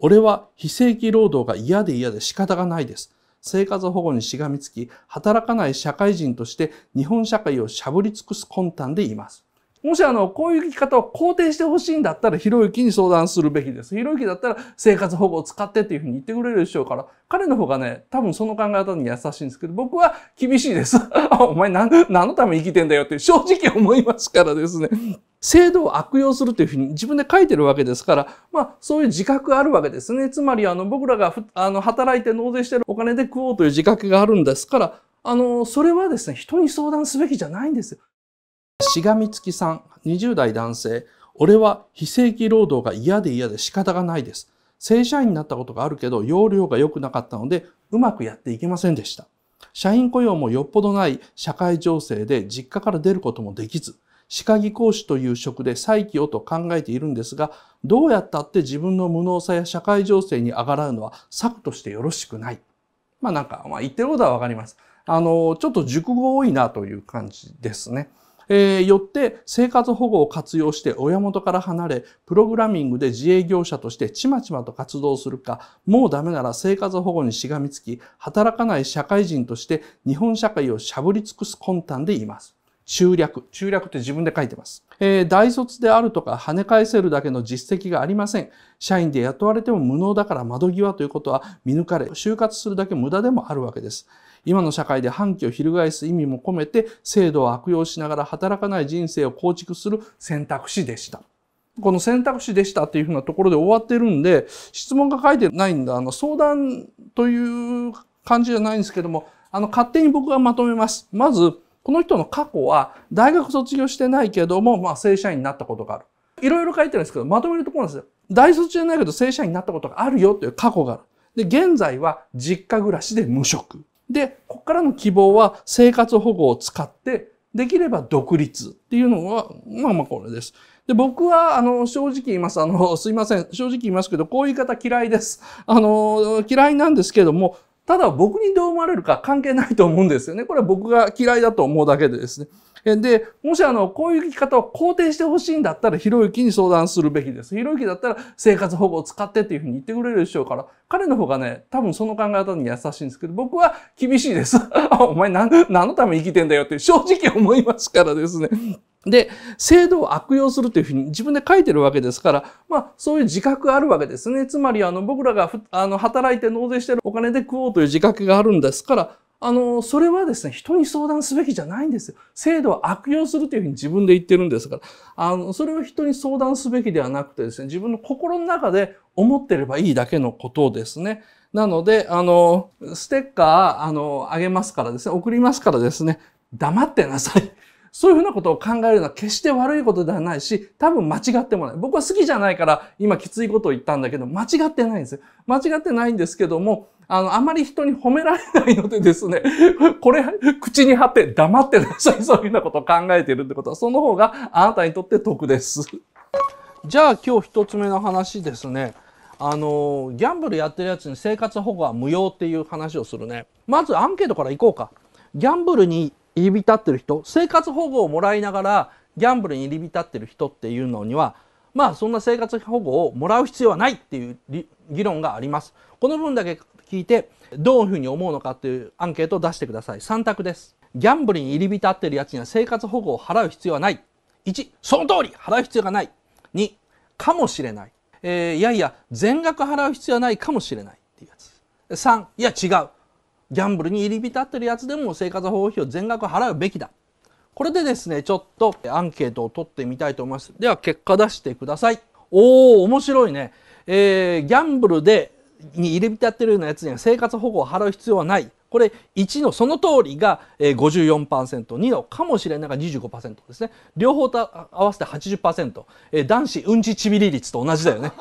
俺は非正規労働が嫌で嫌で仕方がないです。生活保護にしがみつき、働かない社会人として日本社会をしゃぶり尽くす魂胆でいます。もしあの、こういう生き方を肯定してほしいんだったら、ひろゆきに相談するべきです。ひろゆきだったら生活保護を使ってっていうふうに言ってくれるでしょうから、彼の方がね、多分その考え方に優しいんですけど、僕は厳しいです。お前何のために生きてんだよって正直思いますからですね。制度を悪用するというふうに自分で書いてるわけですから、まあそういう自覚があるわけですね。つまりあの僕らがあの働いて納税してるお金で食おうという自覚があるんですから、あの、それはですね、人に相談すべきじゃないんですよ。しがみつきさん、20代男性。俺は非正規労働が嫌で嫌で仕方がないです。正社員になったことがあるけど、容量が良くなかったので、うまくやっていけませんでした。社員雇用もよっぽどない社会情勢で実家から出ることもできず、歯科技講師という職で再起をと考えているんですが、どうやったって自分の無能さや社会情勢に上がらうのは策としてよろしくない。まあなんか、まあ言ってることはわかります。あの、ちょっと熟語多いなという感じですね。えー、よって生活保護を活用して親元から離れ、プログラミングで自営業者としてちまちまと活動するか、もうダメなら生活保護にしがみつき、働かない社会人として日本社会をしゃぶり尽くす魂胆でいます。中略。中略って自分で書いてます。えー、大卒であるとか跳ね返せるだけの実績がありません。社員で雇われても無能だから窓際ということは見抜かれ、就活するだけ無駄でもあるわけです。今の社会で反旗を翻す意味も込めて、制度を悪用しながら働かない人生を構築する選択肢でした。この選択肢でしたっていうふうなところで終わってるんで、質問が書いてないんだ、あの、相談という感じじゃないんですけども、あの、勝手に僕がまとめます。まず、この人の過去は大学卒業してないけども、まあ、正社員になったことがある。いろいろ書いてるんですけど、まとめるところなんですよ。大卒じゃないけど正社員になったことがあるよという過去がある。で、現在は実家暮らしで無職。で、ここからの希望は生活保護を使って、できれば独立っていうのは、まあまあこれです。で、僕は、あの、正直言います。あの、すいません。正直言いますけど、こういう方嫌いです。あの、嫌いなんですけども、ただ僕にどう思われるか関係ないと思うんですよね。これは僕が嫌いだと思うだけでですね。で、もしあの、こういう生き方を肯定してほしいんだったら、ひろゆきに相談するべきです。ひろゆきだったら生活保護を使ってっていうふうに言ってくれるでしょうから、彼の方がね、多分その考え方に優しいんですけど、僕は厳しいです。お前何のために生きてんだよって正直思いますからですね。で、制度を悪用するというふうに自分で書いてるわけですから、まあ、そういう自覚があるわけですね。つまり、あの、僕らが、あの、働いて納税してるお金で食おうという自覚があるんですから、あの、それはですね、人に相談すべきじゃないんですよ。制度は悪用するというふうに自分で言ってるんですから、あの、それは人に相談すべきではなくてですね、自分の心の中で思ってればいいだけのことですね。なので、あの、ステッカー、あの、あげますからですね、送りますからですね、黙ってなさい。そういうふうなことを考えるのは決して悪いことではないし、多分間違ってもない。僕は好きじゃないから今きついことを言ったんだけど、間違ってないんですよ。間違ってないんですけども、あの、あまり人に褒められないのでですね、これ、口に貼って黙ってください。そういうふうなことを考えているってことは、その方があなたにとって得です。じゃあ今日一つ目の話ですね。あの、ギャンブルやってるやつに生活保護は無用っていう話をするね。まずアンケートからいこうか。ギャンブルに入り浸ってる人生活保護をもらいながらギャンブルに入り浸ってる人っていうのにはまあそんな生活保護をもらう必要はないっていう議論があります。この分だけ聞いてどういうふうに思うのかっていうアンケートを出してください。3択です。ギャンブルに入り浸ってるやつには生活保護を払う必要はない。1、その通り払う必要がない。2、かもしれない。えー、いやいや、全額払う必要はないかもしれないっていうやつ。3、いや違う。ギャンブルに入り浸ってるやつでも生活保護費を全額払うべきだこれでですねちょっとアンケートを取ってみたいと思いますでは結果出してくださいおお面白いねえー、ギャンブルでに入り浸ってるようなやつには生活保護を払う必要はないこれ1のその通りが 54%2 のかもしれないが25%ですね両方と合わせて80%男子うんちちびり率と同じだよね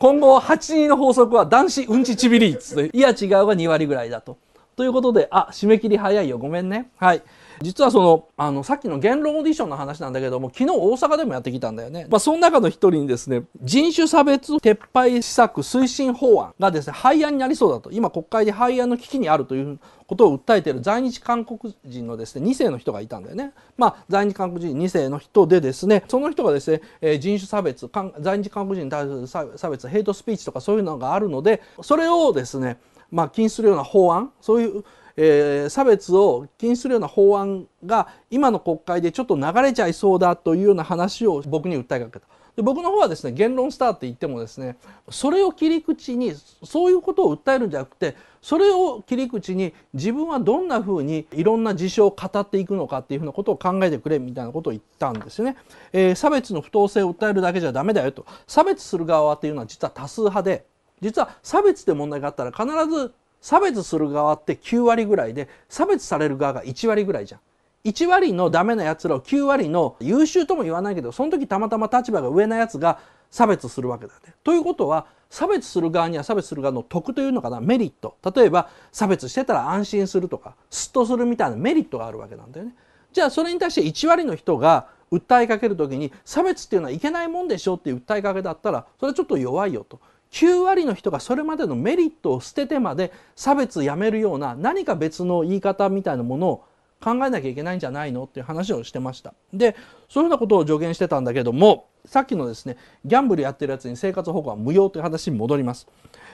今後82の法則は男子うんちちびり率といういや違うが2割ぐらいだとということで、あ、締め切り早いよ。ごめんね。はい。実はその、あの、さっきの言論オーディションの話なんだけども、昨日大阪でもやってきたんだよね。まあ、その中の一人にですね、人種差別撤廃施策推進法案がですね、廃案になりそうだと。今国会で廃案の危機にあるということを訴えている在日韓国人のですね、2世の人がいたんだよね。まあ、在日韓国人2世の人でですね、その人がですね、えー、人種差別、在日韓国人に対する差別、ヘイトスピーチとかそういうのがあるので、それをですね、まあ、禁止するような法案そういう、えー、差別を禁止するような法案が今の国会でちょっと流れちゃいそうだというような話を僕に訴えかけた。で僕の方はですね言論スターって言ってもですねそれを切り口にそういうことを訴えるんじゃなくてそれを切り口に自分はどんなふうにいろんな事象を語っていくのかっていうふうなことを考えてくれみたいなことを言ったんですね、えー、差別の不当性を訴えるだけじゃダメだよと差別する側っていうのは実は多数派で実は差別で問題があったら必ず差別する側って9割ぐらいで差別される側が1割ぐらいじゃん。1割のダメなやつらを9割の優秀とも言わないけどその時たまたま立場が上なやつが差別するわけだね。ということは差別する側には差別する側の得というのかなメリット例えば差別してたら安心するとかスッとするみたいなメリットがあるわけなんだよね。じゃあそれに対して1割の人が訴えかける時に差別っていうのはいけないもんでしょうっていう訴えかけだったらそれはちょっと弱いよと。9割の人がそれまでのメリットを捨ててまで差別やめるような何か別の言い方みたいなものを考えなきゃいけないんじゃないのっていう話をしてましたでそういうふうなことを助言してたんだけどもさっきのですねギャンブルやってるやつに生活保護は無用という話に戻ります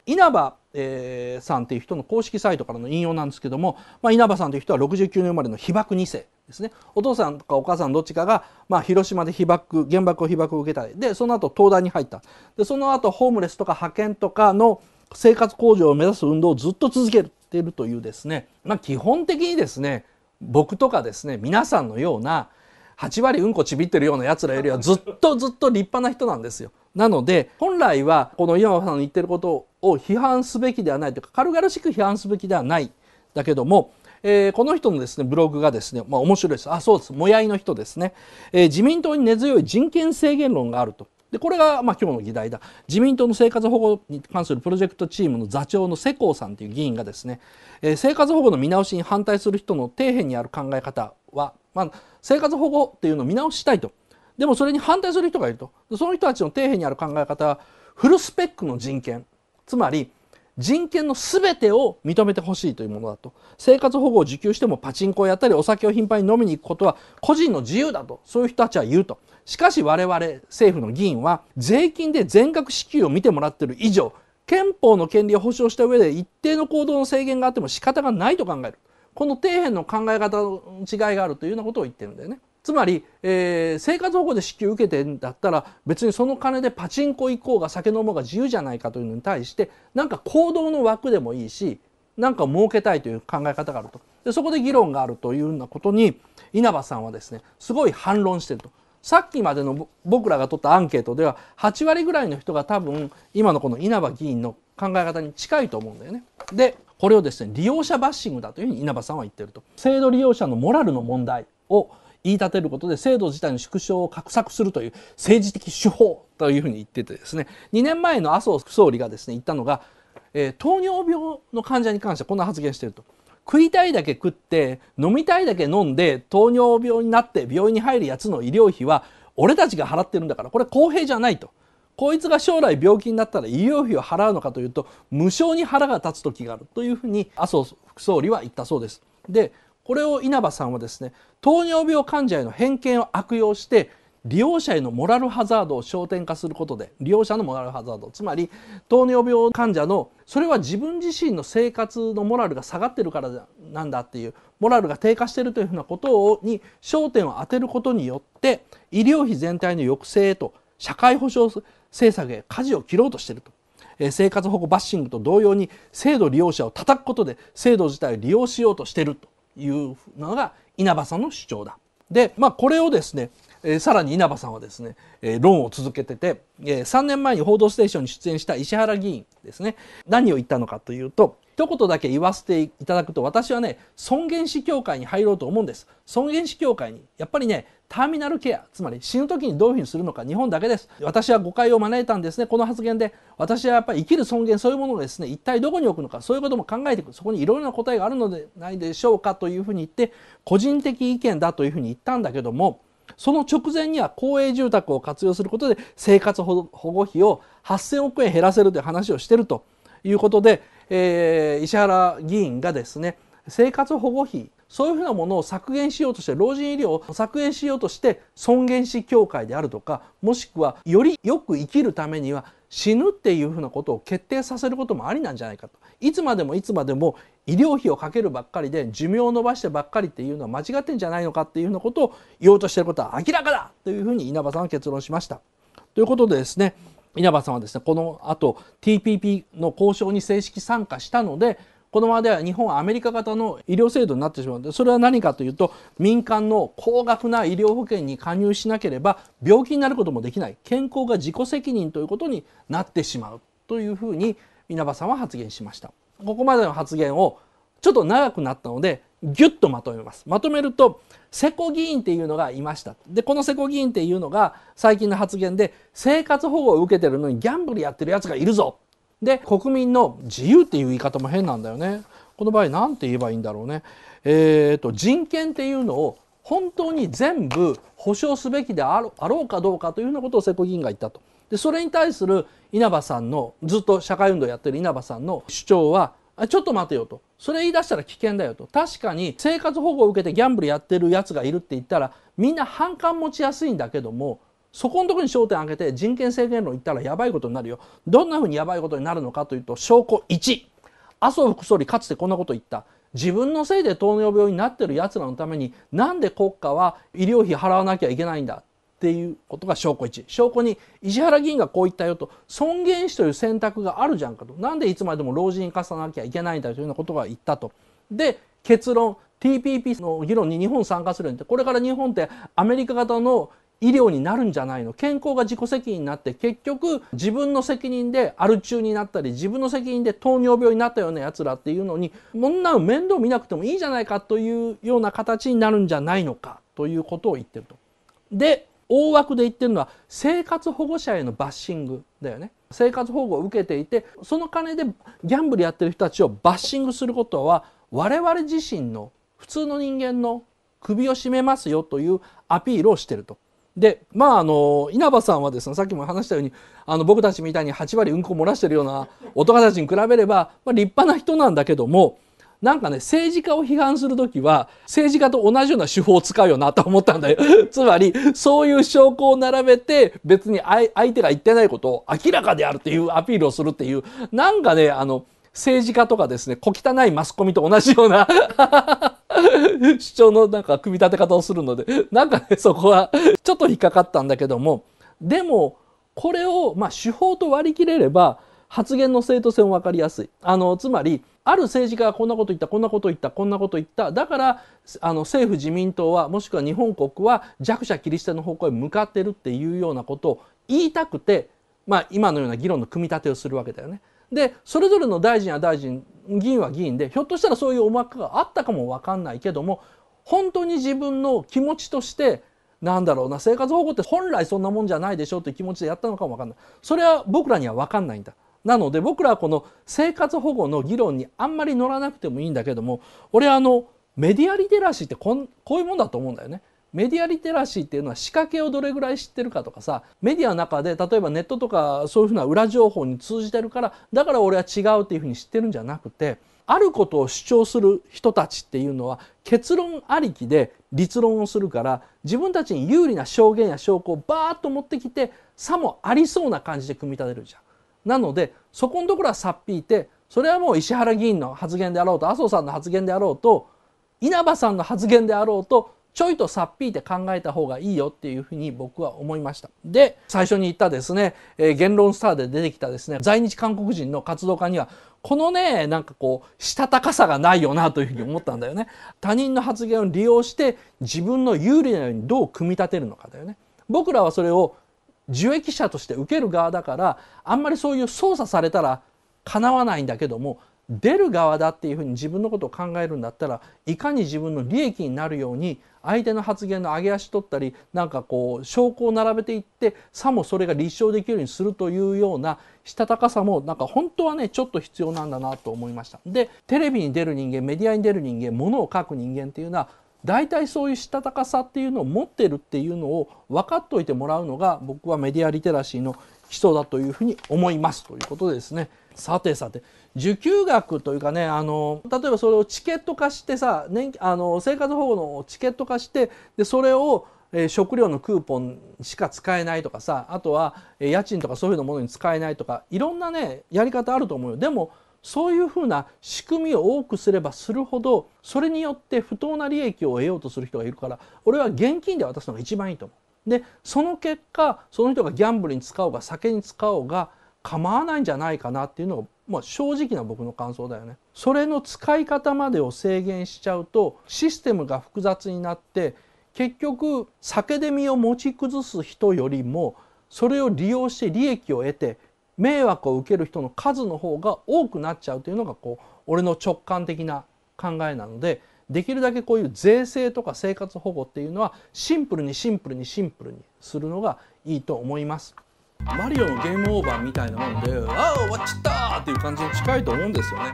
稲葉、えー、さんっていう人の公式サイトからの引用なんですけども、まあ、稲葉さんという人は69年生まれの被爆2世ですねお父さんとかお母さんどっちかが、まあ、広島で被爆原爆を被爆を受けたりでその後東大に入ったでその後ホームレスとか派遣とかの生活向上を目指す運動をずっと続けているというですね、まあ、基本的にですね僕とかですね皆さんのような8割うんこちびってるようなやつらよりはずっとずっと立派な人なんですよ。なので本来はこの岩間さんの言ってることを批判すべきではないというか軽々しく批判すべきではないだけども、えー、この人のですねブログがですね、まあ、面白いですあそうですもやいの人ですね、えー、自民党に根強い人権制限論があるとでこれがまあ今日の議題だ自民党の生活保護に関するプロジェクトチームの座長の世耕さんという議員がですね、えー、生活保護の見直しに反対する人の底辺にある考え方は、まあ、生活保護っていうのを見直したいとでもそれに反対する人がいるとその人たちの底辺にある考え方はフルスペックの人権つまり人権のすべてを認めてほしいというものだと生活保護を受給してもパチンコをやったりお酒を頻繁に飲みに行くことは個人の自由だとそういう人たちは言うとしかし我々政府の議員は税金で全額支給を見てもらってる以上憲法の権利を保障した上で一定の行動の制限があっても仕方がないと考えるこの底辺の考え方の違いがあるというようなことを言ってるんだよね。つまり、えー、生活保護で支給を受けてんだったら別にその金でパチンコ行こうが酒飲もうが自由じゃないかというのに対してなんか行動の枠でもいいしなんか儲けたいという考え方があるとでそこで議論があるというようなことに稲葉さんはですねすごい反論してるとさっきまでの僕らが取ったアンケートでは8割ぐらいの人が多分今のこの稲葉議員の考え方に近いと思うんだよね。でこれをですね利用者バッシングだというふうに稲葉さんは言ってると。制度利用者のモラルの問題を言い立てることで制度自体の縮小を画策するという政治的手法というふうに言っててですね2年前の麻生副総理がですね言ったのが、えー、糖尿病の患者に関してこんな発言してると。食いたいだけ食って飲みたいだけ飲んで糖尿病になって病院に入るやつの医療費は俺たちが払ってるんだからこれ公平じゃないと。こいつが将来病気になったら医療費を払うのかというと無償に腹が立つ時があるというふうに麻生副総理は言ったそうです。でこれを稲葉さんはですね糖尿病患者への偏見を悪用して利用者へのモラルハザードを焦点化することで利用者のモラルハザードつまり糖尿病患者のそれは自分自身の生活のモラルが下がってるからなんだっていうモラルが低下してるというふうなことをに焦点を当てることによって医療費全体の抑制へと社会保障政策へ舵を切ろうとしてると。え生活保護バッシングと同様に制度利用者を叩くことで制度自体を利用しようとしてるというのが稲葉さんの主張だ。で、まあ、これをですねえさらに稲葉さんはですね、え論を続けてて、え3年前に「報道ステーション」に出演した石原議員ですね何を言ったのかというと一言だけ言わせていただくと私はね尊厳死協会に入ろうと思うんです尊厳死協会にやっぱりねターミナルケアつまり死ぬ時にどういうふうにするのか日本だけです私は誤解を招いたんですねこの発言で私はやっぱり生きる尊厳そういうものをですね一体どこに置くのかそういうことも考えていくそこにいろいろな答えがあるのではないでしょうかというふうに言って個人的意見だというふうに言ったんだけどもその直前には公営住宅を活用することで生活保護費を8,000億円減らせるという話をしてるということで、えー、石原議員がですね生活保護費そういうふうなものを削減しようとして老人医療を削減しようとして尊厳死協会であるとかもしくはよりよく生きるためには死ぬっていうふうなことを決定させることもありなんじゃないかといつまでもいつまでも医療費をかけるばっかりで寿命を延ばしてばっかりっていうのは間違ってんじゃないのかっていうふうなことを言おうとしてることは明らかだというふうに稲葉さんは結論しました。ということでですね稲葉さんはですねこのあと TPP の交渉に正式参加したのでこのままでは日本はアメリカ型の医療制度になってしまうのでそれは何かというと民間の高額な医療保険に加入しなければ病気になることもできない健康が自己責任ということになってしまうというふうに稲葉さんは発言しました。ここまでの発言をちょっと長くなったのでギュッとまとめますまとめると瀬古議員っていうのがいましたでこの瀬古議員っていうのが最近の発言で生活保護を受けてるのにギャンブルやってるやつがいるぞで国民の自由っていう言い方も変なんだよねこの場合何て言えばいいんだろうねえーと、人権っていうのを本当に全部保障すべきであろうかどうかというようなことを世耕議員が言ったとでそれに対する稲葉さんのずっと社会運動やってる稲葉さんの主張はちょっと待てよとそれ言い出したら危険だよと確かに生活保護を受けてギャンブルやってるやつがいるって言ったらみんな反感持ちやすいんだけどもそこのところに焦点を当げて人権制限論言ったらやばいことになるよどんなふうにやばいことになるのかというと証拠1麻生副総理かつてこんなこと言った自分のせいで糖尿病になってるやつらのためになんで国家は医療費払わなきゃいけないんだっていうことが証拠1証拠2石原議員がこう言ったよと尊厳死という選択があるじゃんかとなんでいつまでも老人に貸さなきゃいけないんだというようなことが言ったと。で結論 TPP の議論に日本参加するんでこれから日本ってアメリカ型の医療になるんじゃないの健康が自己責任になって結局自分の責任でアル中になったり自分の責任で糖尿病になったようなやつらっていうのにもんな面倒見なくてもいいじゃないかというような形になるんじゃないのかということを言ってると。で大枠で言ってるのは生活保護者へのバッシングだよね生活保護を受けていてその金でギャンブルやってる人たちをバッシングすることは我々自身の普通の人間の首を絞めますよというアピールをしてるとでまああの稲葉さんはですねさっきも話したようにあの僕たちみたいに8割うんこ漏らしてるような大人たちに比べれば、まあ、立派な人なんだけどもなんかね政治家を批判する時は政治家と同じような手法を使うよなと思ったんだよ つまりそういう証拠を並べて別に相手が言ってないことを明らかであるっていうアピールをするっていうなんかねあの政治家とかですね小汚いマスコミと同じような 主張のなんか組み立て方をするので、なんかね、そこはちょっと引っかかったんだけども、でも、これを、まあ、手法と割り切れれば、発言の正当性も分かりやすい。あの、つまり、ある政治家がこんなこと言った、こんなこと言った、こんなこと言った。だから、あの、政府自民党は、もしくは日本国は弱者切り捨ての方向へ向かってるっていうようなことを言いたくて、まあ、今のような議論の組み立てをするわけだよね。で、それぞれの大臣は大臣議員は議員でひょっとしたらそういう思惑があったかも分かんないけども本当に自分の気持ちとしてなんだろうな生活保護って本来そんなもんじゃないでしょという気持ちでやったのかも分かんないそれは僕らには分かんないんだなので僕らはこの生活保護の議論にあんまり乗らなくてもいいんだけども俺あのメディアリテラシーってこんこういうもんだと思うんだよねメディアリテラシーっていうのは仕掛けをどれぐらい知ってるかとかさメディアの中で例えばネットとかそういうふうな裏情報に通じてるからだから俺は違うっていうふうに知ってるんじゃなくてあることを主張する人たちっていうのは結論ありきで立論をするから自分たちに有利な証言や証拠をバーッと持ってきてさもありそうな感じで組み立てるじゃん。なのでそこのところはさっぴいてそれはもう石原議員の発言であろうと麻生さんの発言であろうと稲葉さんの発言であろうとちょいとさっぴいて考えた方がいいよっていうふうに僕は思いました。で、最初に言ったですね、えー、言論スターで出てきたですね、在日韓国人の活動家には、このね、なんかこう、したたかさがないよなというふうに思ったんだよね。他人の発言を利用して自分の有利なようにどう組み立てるのかだよね。僕らはそれを受益者として受ける側だから、あんまりそういう操作されたら叶わないんだけども出る側だっていうふうに自分のことを考えるんだったらいかに自分の利益になるように相手の発言の上げ足取ったりなんかこう証拠を並べていってさもそれが立証できるようにするというようなしたたかさもなんか本当はねちょっと必要なんだなと思いました。でテレビに出る人間メディアに出る人間ものを書く人間っていうのは大体そういうしたたかさっていうのを持ってるっていうのを分かっておいてもらうのが僕はメディアリテラシーの基礎だというふうに思いますということでですねさてさて受給額というかねあの例えばそれをチケット化してさ年あの生活保護のチケット化してでそれをえー、食料のクーポンしか使えないとかさあとは、えー、家賃とかそういうのものに使えないとかいろんなねやり方あると思うよ。でもそういうふうな仕組みを多くすればするほどそれによって不当な利益を得ようとする人がいるから俺は現金で渡すのが一番いいと思う。でその結果その人がギャンブルに使おうが酒に使おうが構わないんじゃないかなっていうのが、まあ、正直な僕の感想だよね。それの使い方までを制限しちゃうとシステムが複雑になって結局酒で身を持ち崩す人よりもそれを利用して利益を得て迷惑を受ける人の数の方が多くなっちゃうというのがこう俺の直感的な考えなのでできるだけこういう税制とか生活保護っていうのはシンプルにシンプルにシンプルにするのがいいと思います。マリオのゲームオーバーみたいなもんで「ああ終わっちゃった!」っていう感じに近いと思うんですよね。